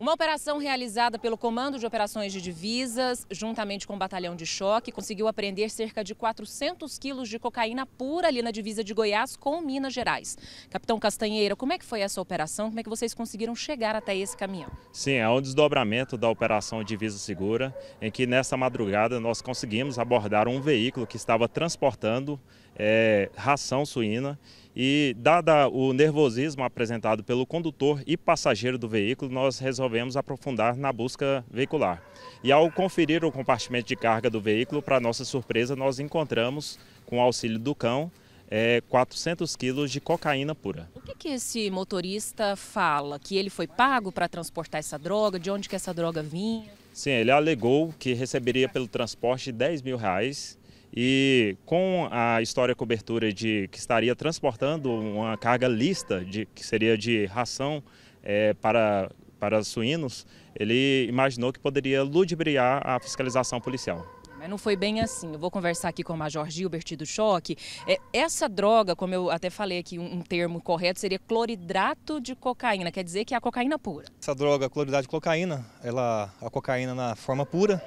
Uma operação realizada pelo Comando de Operações de Divisas, juntamente com o Batalhão de Choque, conseguiu apreender cerca de 400 quilos de cocaína pura ali na divisa de Goiás com Minas Gerais. Capitão Castanheira, como é que foi essa operação? Como é que vocês conseguiram chegar até esse caminhão? Sim, é um desdobramento da Operação Divisa Segura, em que nessa madrugada nós conseguimos abordar um veículo que estava transportando é, ração suína e, dada o nervosismo apresentado pelo condutor e passageiro do veículo, nós resolvemos aprofundar na busca veicular. E, ao conferir o compartimento de carga do veículo, para nossa surpresa, nós encontramos, com auxílio do cão, é, 400 quilos de cocaína pura. O que, que esse motorista fala? Que ele foi pago para transportar essa droga? De onde que essa droga vinha? Sim, ele alegou que receberia pelo transporte 10 mil reais e com a história cobertura de que estaria transportando uma carga lista, de, que seria de ração é, para, para suínos, ele imaginou que poderia ludibriar a fiscalização policial. Mas não foi bem assim. Eu vou conversar aqui com o Major Gilbert do Choque. É, essa droga, como eu até falei aqui, um, um, termo correto seria cloridrato de cocaína. Quer dizer que é a cocaína pura. Essa droga, cloridrato de cocaína, ela, a cocaína na forma pura,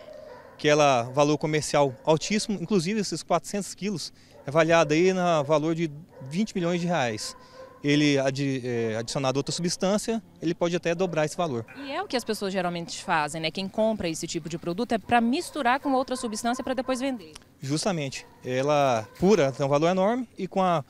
que ela valor comercial altíssimo, inclusive esses 400 quilos é avaliado aí na valor de 20 milhões de reais. Ele é, adicionado outra substância, ele pode até dobrar esse valor. E é o que as pessoas geralmente fazem, né? Quem compra esse tipo de produto é para misturar com outra substância para depois vender. Justamente. Ela pura tem um valor enorme e com a,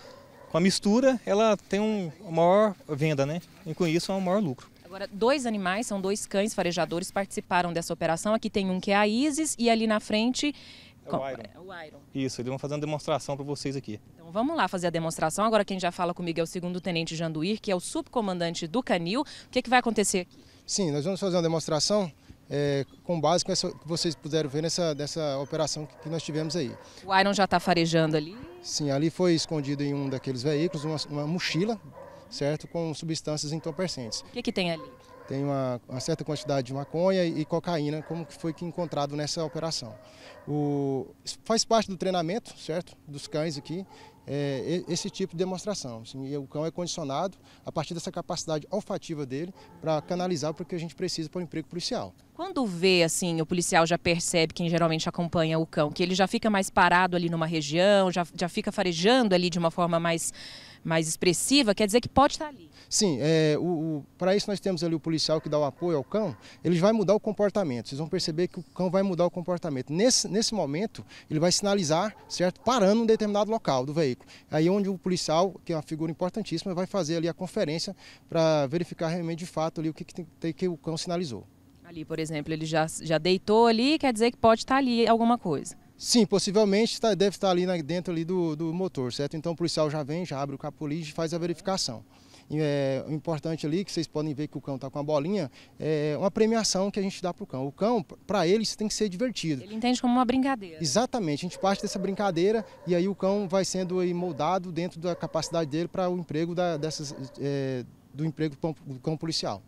com a mistura ela tem um, uma maior venda, né? E com isso é um maior lucro. Agora, dois animais, são dois cães farejadores, participaram dessa operação. Aqui tem um que é a Isis e ali na frente... É o, Iron. É o Iron. Isso, eles vão fazer uma demonstração para vocês aqui. Então vamos lá fazer a demonstração. Agora quem já fala comigo é o segundo tenente Janduir, que é o subcomandante do Canil. O que, é que vai acontecer aqui? Sim, nós vamos fazer uma demonstração é, com base com essa que vocês puderam ver nessa dessa operação que, que nós tivemos aí. O Iron já está farejando ali? Sim, ali foi escondido em um daqueles veículos uma, uma mochila certo? Com substâncias entorpecentes. O que, que tem ali? Tem uma, uma, certa quantidade de maconha e, cocaína, como que foi que encontrado nessa operação. O, faz parte do treinamento, certo? Dos cães aqui, é, esse tipo de demonstração. Assim, o cão é condicionado a partir dessa capacidade olfativa dele para canalizar para o que a gente precisa para o emprego policial. Quando vê, assim, o policial já percebe quem geralmente acompanha o cão, que ele já fica mais parado ali numa região, já, já fica farejando ali de uma forma mais mais expressiva, quer dizer que pode estar ali. Sim, é, para isso nós temos ali o policial que dá o apoio ao cão, ele vai mudar o comportamento. Vocês vão perceber que o cão vai mudar o comportamento. Nesse, nesse momento, ele vai sinalizar, certo? Parando um determinado local do veículo. Aí onde o policial, que é uma figura importantíssima, vai fazer ali a conferência para verificar realmente de fato ali o que, que, tem, que o cão sinalizou. Ali, por exemplo, ele já, já deitou ali, quer dizer que pode estar ali alguma coisa. Sim, possivelmente tá, deve estar ali dentro ali do, do motor, certo? Então o policial já vem, já abre o capolígio e faz a verificação. E, é, o importante ali, que vocês podem ver que o cão está com a bolinha, é uma premiação que a gente dá para o cão. O cão, para ele, isso tem que ser divertido. Ele entende como uma brincadeira. Exatamente, a gente parte dessa brincadeira e aí o cão vai sendo aí, moldado dentro da capacidade dele para o emprego da, dessas, é, do emprego do cão policial.